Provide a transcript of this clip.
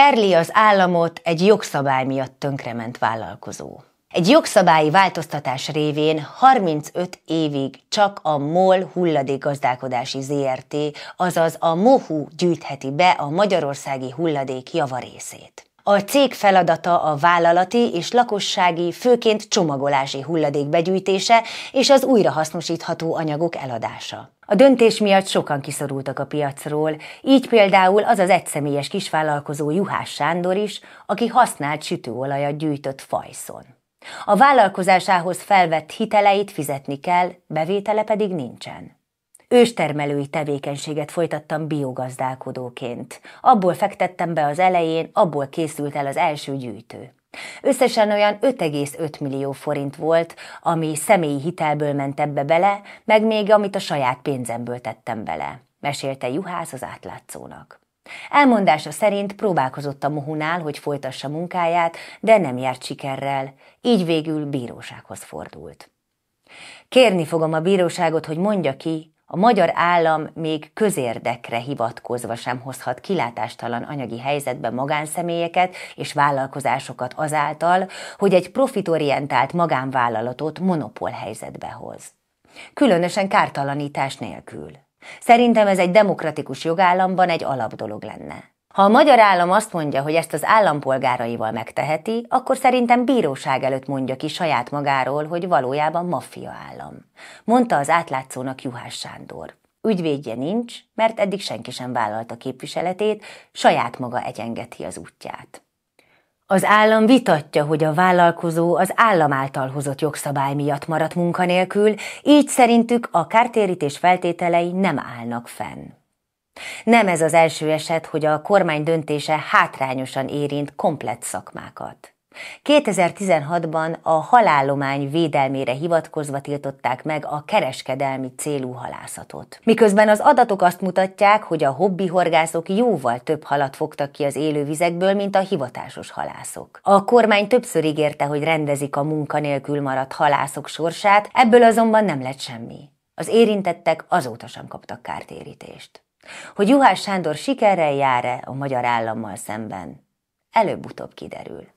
perli az államot egy jogszabály miatt tönkrement vállalkozó. Egy jogszabályi változtatás révén 35 évig csak a MOL hulladékgazdálkodási ZRT, azaz a MOHU gyűjtheti be a magyarországi hulladék javarészét. A cég feladata a vállalati és lakossági, főként csomagolási hulladék begyűjtése és az újrahasznosítható anyagok eladása. A döntés miatt sokan kiszorultak a piacról, így például az az egyszemélyes kisvállalkozó Juhás Sándor is, aki használt sütőolajat gyűjtött fajszon. A vállalkozásához felvett hiteleit fizetni kell, bevétele pedig nincsen őstermelői tevékenységet folytattam biogazdálkodóként. Abból fektettem be az elején, abból készült el az első gyűjtő. Összesen olyan 5,5 millió forint volt, ami személyi hitelből ment ebbe bele, meg még amit a saját pénzemből tettem bele, mesélte Juhász az átlátszónak. Elmondása szerint próbálkozott a Mohunál, hogy folytassa munkáját, de nem járt sikerrel, így végül bírósághoz fordult. Kérni fogom a bíróságot, hogy mondja ki, a magyar állam még közérdekre hivatkozva sem hozhat kilátástalan anyagi helyzetbe magánszemélyeket és vállalkozásokat azáltal, hogy egy profitorientált magánvállalatot monopól helyzetbe hoz. Különösen kártalanítás nélkül. Szerintem ez egy demokratikus jogállamban egy alapdolog lenne. Ha a magyar állam azt mondja, hogy ezt az állampolgáraival megteheti, akkor szerintem bíróság előtt mondja ki saját magáról, hogy valójában maffia állam. Mondta az átlátszónak Juhás Sándor. Ügyvédje nincs, mert eddig senki sem vállalta képviseletét, saját maga egyengeti az útját. Az állam vitatja, hogy a vállalkozó az állam által hozott jogszabály miatt maradt munkanélkül, így szerintük a kártérítés feltételei nem állnak fenn. Nem ez az első eset, hogy a kormány döntése hátrányosan érint komplett szakmákat. 2016-ban a halállomány védelmére hivatkozva tiltották meg a kereskedelmi célú halászatot. Miközben az adatok azt mutatják, hogy a hobbi horgászok jóval több halat fogtak ki az élővizekből, mint a hivatásos halászok. A kormány többször ígérte, hogy rendezik a munkanélkül maradt halászok sorsát, ebből azonban nem lett semmi. Az érintettek azóta sem kaptak kártérítést. Hogy Juhász Sándor sikerrel jár-e a magyar állammal szemben, előbb-utóbb kiderül.